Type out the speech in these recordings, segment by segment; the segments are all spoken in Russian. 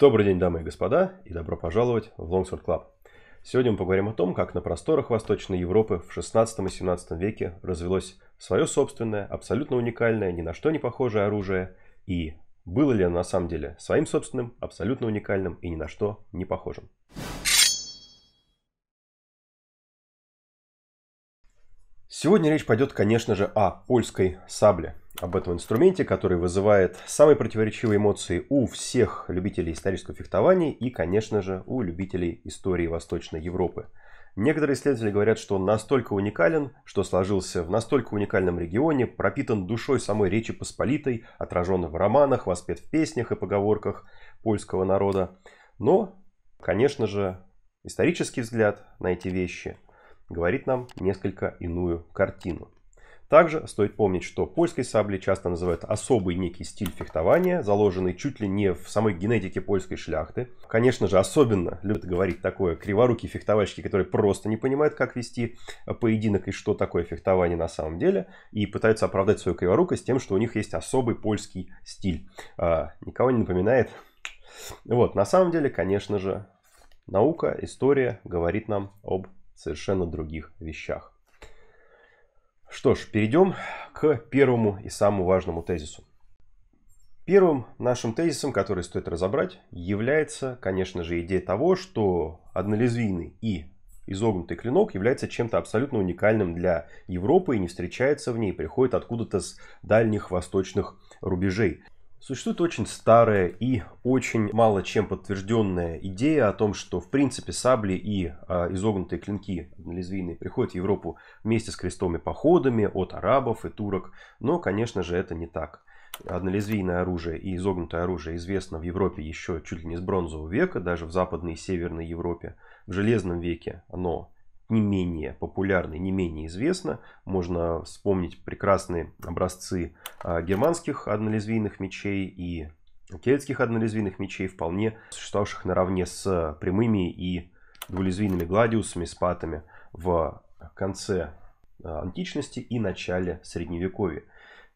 Добрый день, дамы и господа, и добро пожаловать в Longsword Club. Сегодня мы поговорим о том, как на просторах Восточной Европы в 16 и 17 веке развелось свое собственное, абсолютно уникальное, ни на что не похожее оружие, и было ли оно на самом деле своим собственным, абсолютно уникальным и ни на что не похожим. Сегодня речь пойдет, конечно же, о польской сабле – об этом инструменте, который вызывает самые противоречивые эмоции у всех любителей исторического фехтования и, конечно же, у любителей истории Восточной Европы. Некоторые исследователи говорят, что он настолько уникален, что сложился в настолько уникальном регионе, пропитан душой самой Речи Посполитой, отражен в романах, воспет в песнях и поговорках польского народа. Но, конечно же, исторический взгляд на эти вещи говорит нам несколько иную картину. Также стоит помнить, что польской сабли часто называют особый некий стиль фехтования, заложенный чуть ли не в самой генетике польской шляхты. Конечно же, особенно любят говорить такое криворукие фехтовальщики, которые просто не понимают, как вести поединок и что такое фехтование на самом деле, и пытаются оправдать свою криворукость тем, что у них есть особый польский стиль. А, никого не напоминает? Вот, на самом деле, конечно же, наука, история говорит нам об совершенно других вещах. Что ж, перейдем к первому и самому важному тезису. Первым нашим тезисом, который стоит разобрать, является, конечно же, идея того, что однолезвийный и изогнутый клинок является чем-то абсолютно уникальным для Европы и не встречается в ней, приходит откуда-то с дальних восточных рубежей. Существует очень старая и очень мало чем подтвержденная идея о том, что в принципе сабли и э, изогнутые клинки лезвийные приходят в Европу вместе с крестовыми походами от арабов и турок, но, конечно же, это не так. Однолезвийное оружие и изогнутое оружие известно в Европе еще чуть ли не с бронзового века, даже в западной и северной Европе. В железном веке оно не менее популярна не менее известна. Можно вспомнить прекрасные образцы а, германских однолезвийных мечей и кельтских однолезвийных мечей, вполне существовавших наравне с прямыми и двулезвийными гладиусами, спатами в конце а, античности и начале средневековья.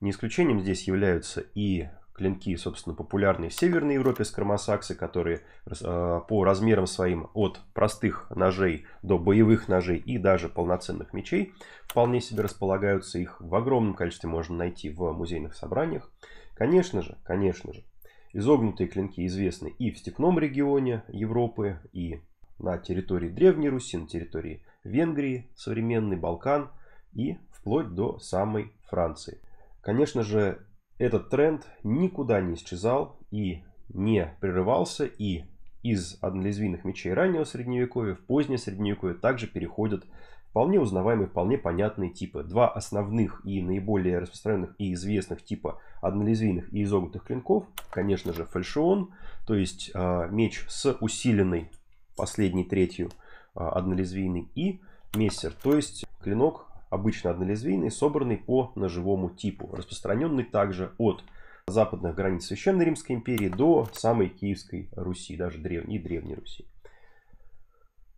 Не исключением здесь являются и клинки, собственно, популярные в Северной Европе скромосаксы, которые э, по размерам своим от простых ножей до боевых ножей и даже полноценных мечей вполне себе располагаются. Их в огромном количестве можно найти в музейных собраниях. Конечно же, конечно же, изогнутые клинки известны и в степном регионе Европы, и на территории Древней Руси, на территории Венгрии, современный Балкан и вплоть до самой Франции. Конечно же, этот тренд никуда не исчезал и не прерывался, и из однолезвийных мечей раннего средневековья в позднее средневековье также переходят вполне узнаваемые, вполне понятные типы. Два основных и наиболее распространенных и известных типа однолезвийных и изогнутых клинков, конечно же, фальшион, то есть э, меч с усиленной последней третью э, а, однолезвийный и мессер, то есть клинок обычно однолезвийный, собранный по ножевому типу, распространенный также от западных границ Священной Римской империи до самой Киевской Руси, даже древней, Древней Руси.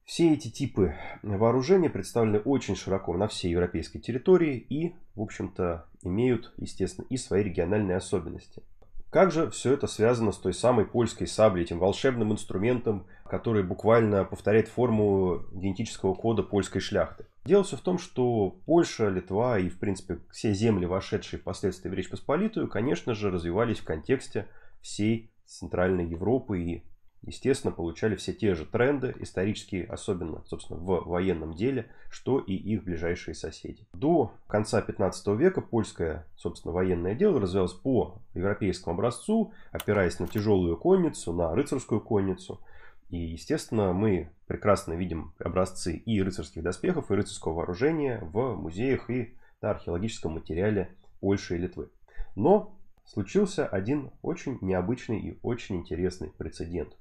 Все эти типы вооружения представлены очень широко на всей европейской территории и, в общем-то, имеют, естественно, и свои региональные особенности – как же все это связано с той самой польской саблей, этим волшебным инструментом, который буквально повторяет форму генетического кода польской шляхты? Дело все в том, что Польша, Литва и, в принципе, все земли, вошедшие впоследствии в Речь Посполитую, конечно же, развивались в контексте всей Центральной Европы и естественно, получали все те же тренды, исторические, особенно, собственно, в военном деле, что и их ближайшие соседи. До конца 15 века польское, собственно, военное дело развивалось по европейскому образцу, опираясь на тяжелую конницу, на рыцарскую конницу. И, естественно, мы прекрасно видим образцы и рыцарских доспехов, и рыцарского вооружения в музеях и на археологическом материале Польши и Литвы. Но случился один очень необычный и очень интересный прецедент.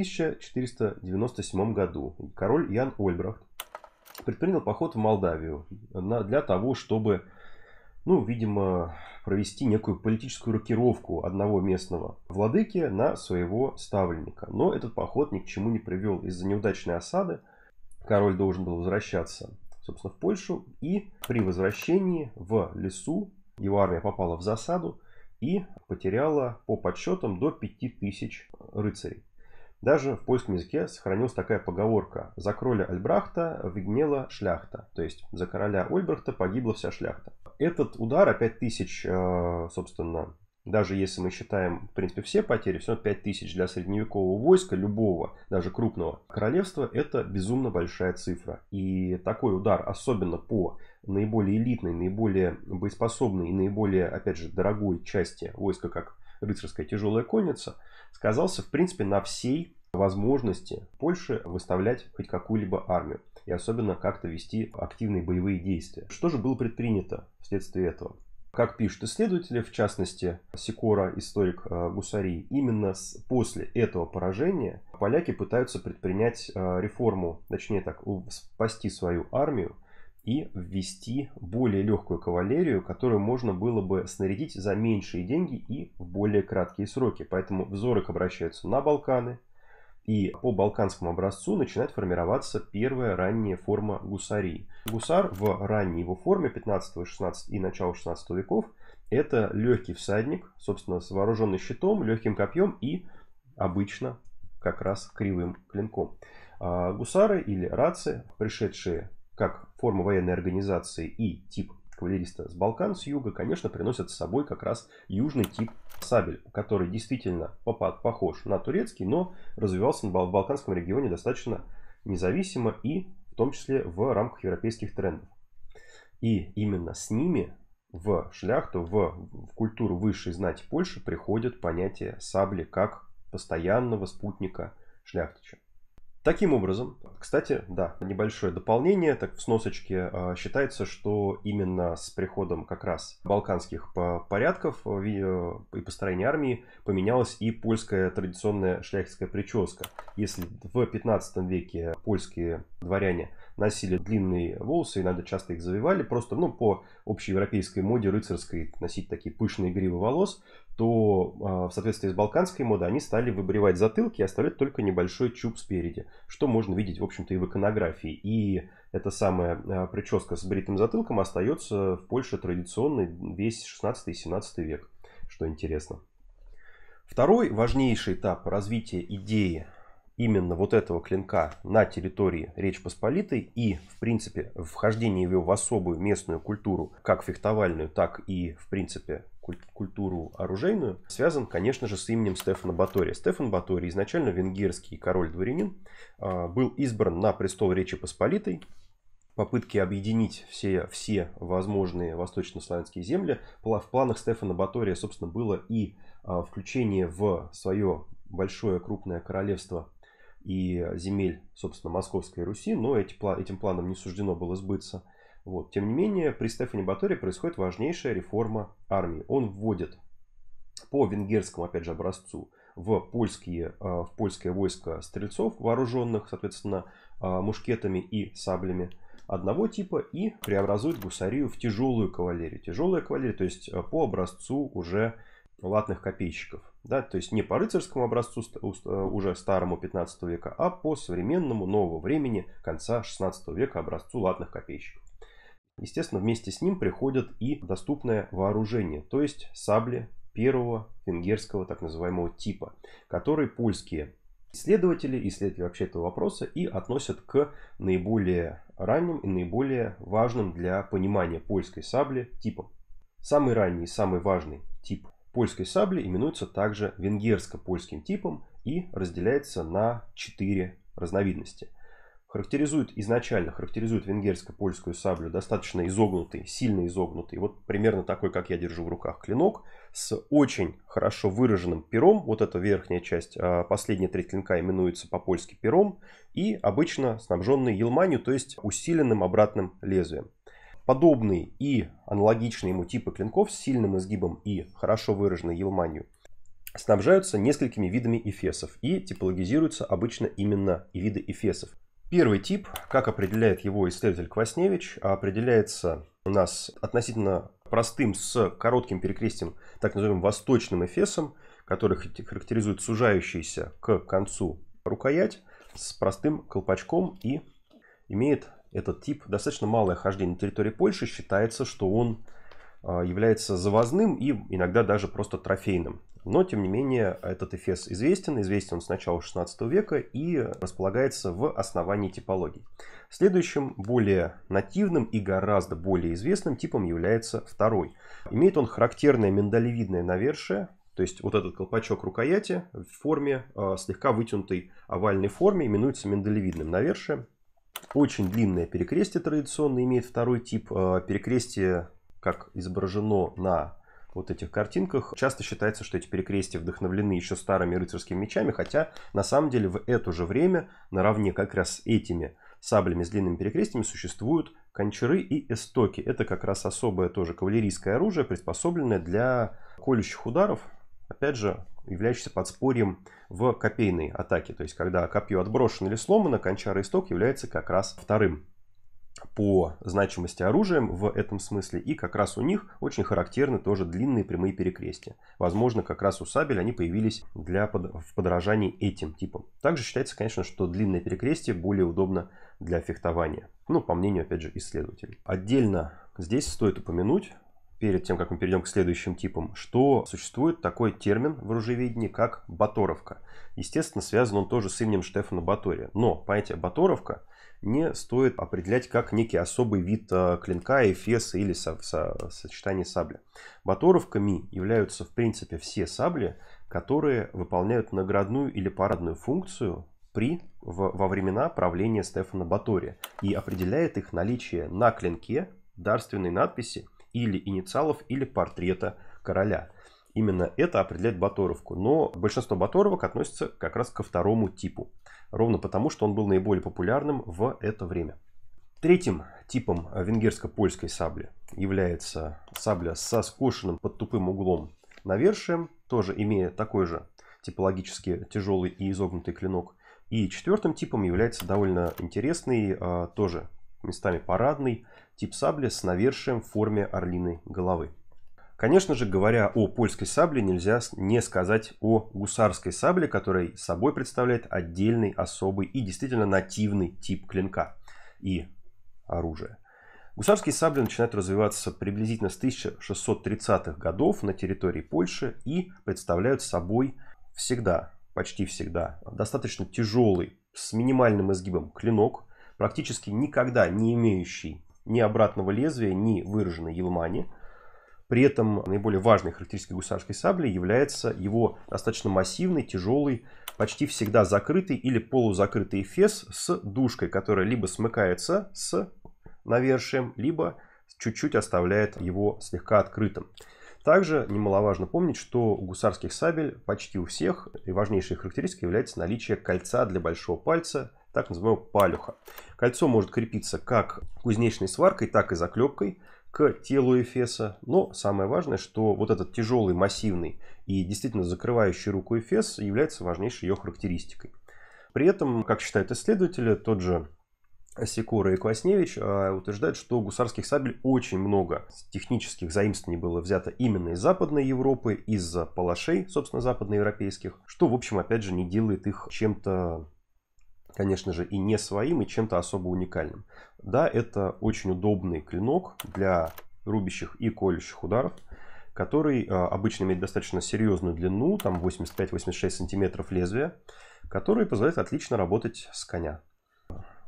1497 году король Ян Ольбрахт предпринял поход в Молдавию для того, чтобы, ну, видимо, провести некую политическую рокировку одного местного владыки на своего ставленника. Но этот поход ни к чему не привел из-за неудачной осады. Король должен был возвращаться, собственно, в Польшу. И при возвращении в лесу его армия попала в засаду и потеряла по подсчетам до 5000 рыцарей. Даже в польском языке сохранилась такая поговорка «За кроля Альбрахта выгнела шляхта», то есть «За короля Ольбрахта погибла вся шляхта». Этот удар, тысяч, э, собственно, даже если мы считаем, в принципе, все потери, все 5000 для средневекового войска, любого, даже крупного королевства, это безумно большая цифра. И такой удар, особенно по наиболее элитной, наиболее боеспособной и наиболее, опять же, дорогой части войска, как рыцарская тяжелая конница, сказался, в принципе, на всей возможности Польши выставлять хоть какую-либо армию и особенно как-то вести активные боевые действия. Что же было предпринято вследствие этого? Как пишут исследователи, в частности Сикора, историк э, гусарии, именно после этого поражения поляки пытаются предпринять э, реформу, точнее так, спасти свою армию и ввести более легкую кавалерию, которую можно было бы снарядить за меньшие деньги и в более краткие сроки. Поэтому взоры обращаются на Балканы, и по балканскому образцу начинает формироваться первая ранняя форма гусарии. Гусар в ранней его форме 15 16 и начала 16 веков это легкий всадник, собственно, с вооруженным щитом, легким копьем и обычно как раз кривым клинком. А гусары или рацы, пришедшие как форма военной организации и тип кавалериста с Балкан, с юга, конечно, приносят с собой как раз южный тип сабель, который действительно попад, похож на турецкий, но развивался в Балканском регионе достаточно независимо и в том числе в рамках европейских трендов. И именно с ними в шляхту, в, в культуру высшей знати Польши приходит понятие сабли как постоянного спутника шляхтича. Таким образом, кстати, да, небольшое дополнение, так в сносочке а, считается, что именно с приходом как раз балканских порядков а, а, и построения армии поменялась и польская традиционная шляхетская прическа. Если в 15 веке польские дворяне носили длинные волосы, иногда часто их завивали, просто ну, по общеевропейской моде рыцарской носить такие пышные гривы волос, то в соответствии с балканской модой они стали выбривать затылки и оставлять только небольшой чуб спереди что можно видеть, в общем-то, и в иконографии. И эта самая а, прическа с бритым затылком остается в Польше традиционной весь 16 и 17 век, что интересно. Второй важнейший этап развития идеи именно вот этого клинка на территории Речи Посполитой и, в принципе, вхождение его в особую местную культуру, как фехтовальную, так и, в принципе, культуру оружейную, связан, конечно же, с именем Стефана Батория. Стефан Батория, изначально венгерский король-дворянин, а, был избран на престол Речи Посполитой. Попытки объединить все, все возможные восточнославянские земли в планах Стефана Батория, собственно, было и а, включение в свое большое крупное королевство и э, земель, собственно, Московской Руси, но эти, этим планом не суждено было сбыться. Вот. Тем не менее, при Стефане Баторе происходит важнейшая реформа армии. Он вводит по венгерскому, опять же, образцу в, польские, э, в польское войско стрельцов, вооруженных, соответственно, э, мушкетами и саблями одного типа, и преобразует гусарию в тяжелую кавалерию. Тяжелая кавалерия, то есть по образцу уже латных копейщиков. Да, то есть не по рыцарскому образцу э, уже старому 15 века, а по современному нового времени конца 16 века образцу латных копейщиков. Естественно, вместе с ним приходят и доступное вооружение, то есть сабли первого венгерского так называемого типа, который польские исследователи, исследователи вообще этого вопроса и относят к наиболее ранним и наиболее важным для понимания польской сабли типам. Самый ранний и самый важный тип польской сабли именуется также венгерско-польским типом и разделяется на четыре разновидности. Характеризует изначально, характеризует венгерско-польскую саблю достаточно изогнутый, сильно изогнутый, вот примерно такой, как я держу в руках клинок, с очень хорошо выраженным пером, вот эта верхняя часть, а, последняя треть клинка именуется по-польски пером, и обычно снабженный елманью, то есть усиленным обратным лезвием подобные и аналогичные ему типы клинков с сильным изгибом и хорошо выраженной елманью снабжаются несколькими видами эфесов и типологизируются обычно именно и виды эфесов. Первый тип, как определяет его исследователь Квасневич, а определяется у нас относительно простым с коротким перекрестием, так называемым восточным эфесом, который характеризует сужающийся к концу рукоять с простым колпачком и имеет этот тип, достаточно малое хождение на территории Польши, считается, что он а, является завозным и иногда даже просто трофейным. Но, тем не менее, этот эфес известен. Известен он с начала 16 века и располагается в основании типологии. Следующим, более нативным и гораздо более известным типом является второй. Имеет он характерное миндалевидное навершие, то есть вот этот колпачок рукояти в форме, э, слегка вытянутой овальной форме, именуется миндалевидным навершием. Очень длинное перекрестие традиционно имеет второй тип. Э, перекрестие, как изображено на вот этих картинках. Часто считается, что эти перекрестия вдохновлены еще старыми рыцарскими мечами, хотя на самом деле в это же время наравне как раз с этими саблями с длинными перекрестиями существуют кончары и эстоки. Это как раз особое тоже кавалерийское оружие, приспособленное для колющих ударов. Опять же, являющийся подспорьем в копейной атаке. То есть, когда копье отброшено или сломано, кончара исток является как раз вторым по значимости оружием в этом смысле. И как раз у них очень характерны тоже длинные прямые перекрестия. Возможно, как раз у сабель они появились для под... в подражании этим типам. Также считается, конечно, что длинное перекрестие более удобно для фехтования. Ну, по мнению, опять же, исследователей. Отдельно здесь стоит упомянуть перед тем, как мы перейдем к следующим типам, что существует такой термин в оружеведении, как «баторовка». Естественно, связан он тоже с именем Штефана Батория. Но понятие «баторовка» не стоит определять как некий особый вид э, клинка, эфеса или со, со, сочетание сабли. Баторовками являются, в принципе, все сабли, которые выполняют наградную или парадную функцию при, в, во времена правления Стефана Батория и определяет их наличие на клинке дарственной надписи – или инициалов, или портрета короля. Именно это определяет Баторовку. Но большинство Баторовок относится как раз ко второму типу. Ровно потому, что он был наиболее популярным в это время. Третьим типом венгерско-польской сабли является сабля со скошенным под тупым углом навершием, тоже имея такой же типологически тяжелый и изогнутый клинок. И четвертым типом является довольно интересный, а, тоже местами парадный, тип сабли с навершием в форме орлиной головы. Конечно же, говоря о польской сабле, нельзя не сказать о гусарской сабле, которая собой представляет отдельный, особый и действительно нативный тип клинка и оружия. Гусарские сабли начинают развиваться приблизительно с 1630-х годов на территории Польши и представляют собой всегда, почти всегда, достаточно тяжелый, с минимальным изгибом клинок, практически никогда не имеющий ни обратного лезвия, ни выраженной елмани. При этом наиболее важной характеристикой гусарской сабли является его достаточно массивный, тяжелый, почти всегда закрытый или полузакрытый эфес с душкой, которая либо смыкается с навершием, либо чуть-чуть оставляет его слегка открытым. Также немаловажно помнить, что у гусарских сабель почти у всех и важнейшей характеристикой является наличие кольца для большого пальца так называемого палюха. Кольцо может крепиться как кузнечной сваркой, так и заклепкой к телу эфеса. Но самое важное, что вот этот тяжелый, массивный и действительно закрывающий руку эфес является важнейшей ее характеристикой. При этом, как считают исследователи, тот же Секора и Квасневич а, утверждают, что гусарских сабель очень много. Технических заимствований было взято именно из Западной Европы, из палашей, собственно, западноевропейских, что, в общем, опять же, не делает их чем-то конечно же, и не своим, и чем-то особо уникальным. Да, это очень удобный клинок для рубящих и колющих ударов, который э, обычно имеет достаточно серьезную длину, там 85-86 сантиметров лезвия, который позволяет отлично работать с коня.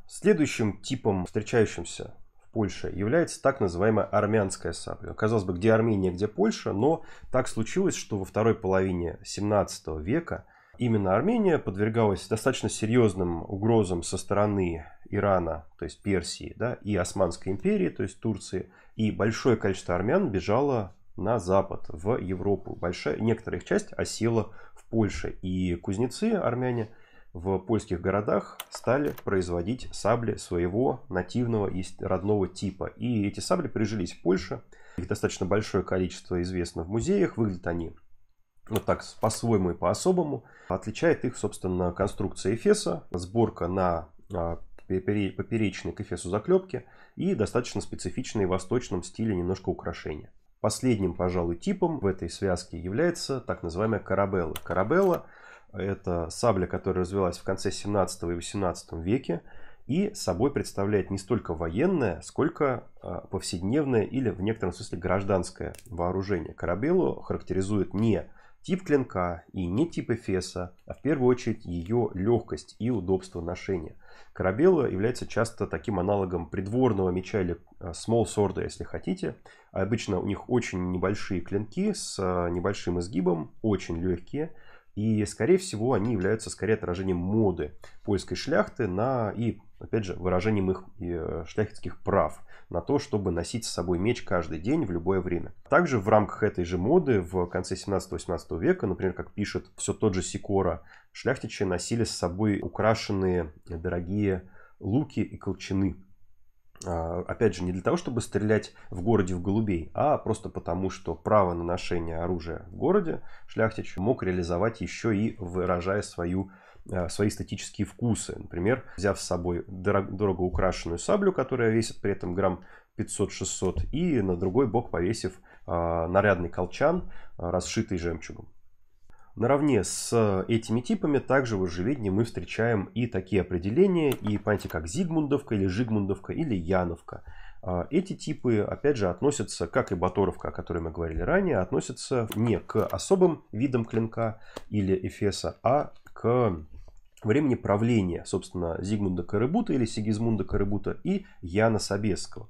Следующим типом, встречающимся в Польше, является так называемая армянская сабля. Казалось бы, где Армения, где Польша, но так случилось, что во второй половине 17 века – именно Армения подвергалась достаточно серьезным угрозам со стороны Ирана, то есть Персии, да, и Османской империи, то есть Турции, и большое количество армян бежало на запад, в Европу. Большая, некоторая их часть осела в Польше. И кузнецы, армяне, в польских городах стали производить сабли своего нативного и родного типа. И эти сабли прижились в Польше. Их достаточно большое количество известно в музеях. Выглядят они вот так по-своему и по-особому. Отличает их, собственно, конструкция эфеса, сборка на а, поперечной к эфесу заклепки и достаточно специфичные в восточном стиле немножко украшения. Последним, пожалуй, типом в этой связке является так называемая карабелла. Карабелла – это сабля, которая развилась в конце 17 и 18 веке и собой представляет не столько военное, сколько а, повседневное или в некотором смысле гражданское вооружение. карабеллу характеризует не тип клинка и не тип эфеса, а в первую очередь ее легкость и удобство ношения. Корабелла является часто таким аналогом придворного меча или э, small sword, если хотите. Обычно у них очень небольшие клинки с э, небольшим изгибом, очень легкие. И, скорее всего, они являются скорее отражением моды польской шляхты на, и, опять же, выражением их э, шляхетских прав на то, чтобы носить с собой меч каждый день в любое время. Также в рамках этой же моды в конце 17-18 века, например, как пишет все тот же Сикора, шляхтичи носили с собой украшенные дорогие луки и колчаны, а, опять же, не для того, чтобы стрелять в городе в голубей, а просто потому, что право на ношение оружия в городе шляхтич мог реализовать еще и выражая свою а, свои статические вкусы. Например, взяв с собой дорого, дорого украшенную саблю, которая весит при этом грамм 500-600, и на другой бок повесив а, нарядный колчан, расшитый жемчугом. Наравне с э, этими типами также в оживедении мы встречаем и такие определения, и понятия как Зигмундовка или Жигмундовка или Яновка. А, эти типы, опять же, относятся, как и Баторовка, о которой мы говорили ранее, относятся не к особым видам клинка или эфеса, а к времени правления, собственно, Зигмунда Карыбута или Сигизмунда Карыбута и Яна Собесского.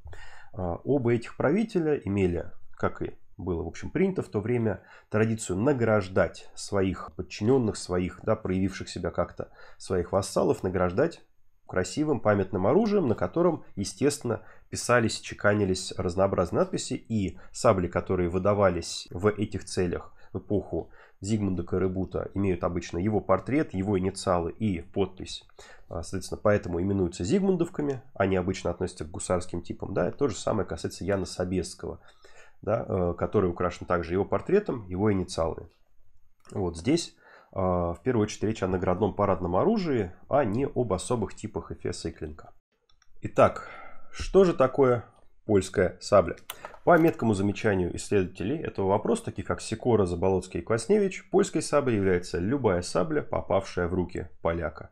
А, оба этих правителя имели, как и было, в общем, принято в то время традицию награждать своих подчиненных, своих, да, проявивших себя как-то, своих вассалов, награждать красивым памятным оружием, на котором, естественно, писались, чеканились разнообразные надписи, и сабли, которые выдавались в этих целях в эпоху Зигмунда Каребута, имеют обычно его портрет, его инициалы и подпись. А, соответственно, поэтому именуются Зигмундовками, они обычно относятся к гусарским типам, да, это то же самое касается Яна Собесского – да, э, который украшен также его портретом, его инициалами. Вот здесь а, в первую очередь речь о наградном парадном оружии, а не об особых типах эфеса и клинка. Итак, что же такое польская сабля? По меткому замечанию исследователей этого вопроса, таких как Сикора, Заболоцкий и Квасневич, польской саблей является любая сабля, попавшая в руки поляка.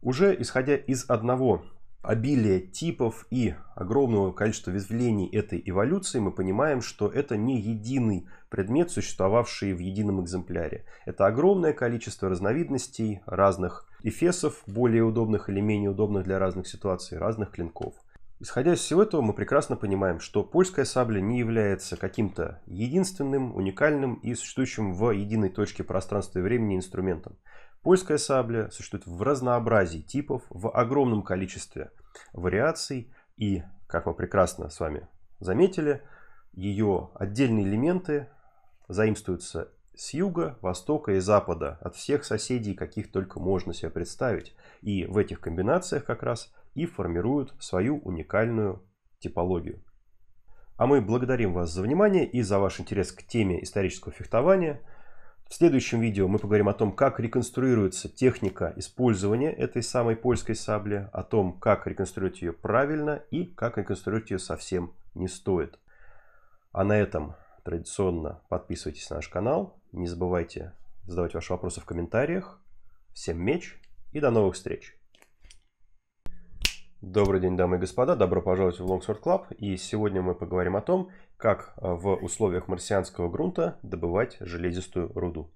Уже исходя из одного обилия типов и огромного количества изъявлений этой эволюции мы понимаем, что это не единый предмет, существовавший в едином экземпляре. Это огромное количество разновидностей, разных эфесов, более удобных или менее удобных для разных ситуаций, разных клинков. Исходя из всего этого, мы прекрасно понимаем, что польская сабля не является каким-то единственным, уникальным и существующим в единой точке пространства и времени инструментом. Польская сабля существует в разнообразии типов, в огромном количестве вариаций. И, как мы прекрасно с вами заметили, ее отдельные элементы заимствуются с юга, востока и запада, от всех соседей, каких только можно себе представить. И в этих комбинациях как раз и формируют свою уникальную типологию. А мы благодарим вас за внимание и за ваш интерес к теме исторического фехтования – в следующем видео мы поговорим о том, как реконструируется техника использования этой самой польской сабли, о том, как реконструировать ее правильно и как реконструировать ее совсем не стоит. А на этом традиционно подписывайтесь на наш канал, не забывайте задавать ваши вопросы в комментариях. Всем меч и до новых встреч! Добрый день, дамы и господа. Добро пожаловать в Longsword Club. И сегодня мы поговорим о том, как э, в условиях марсианского грунта добывать железистую руду.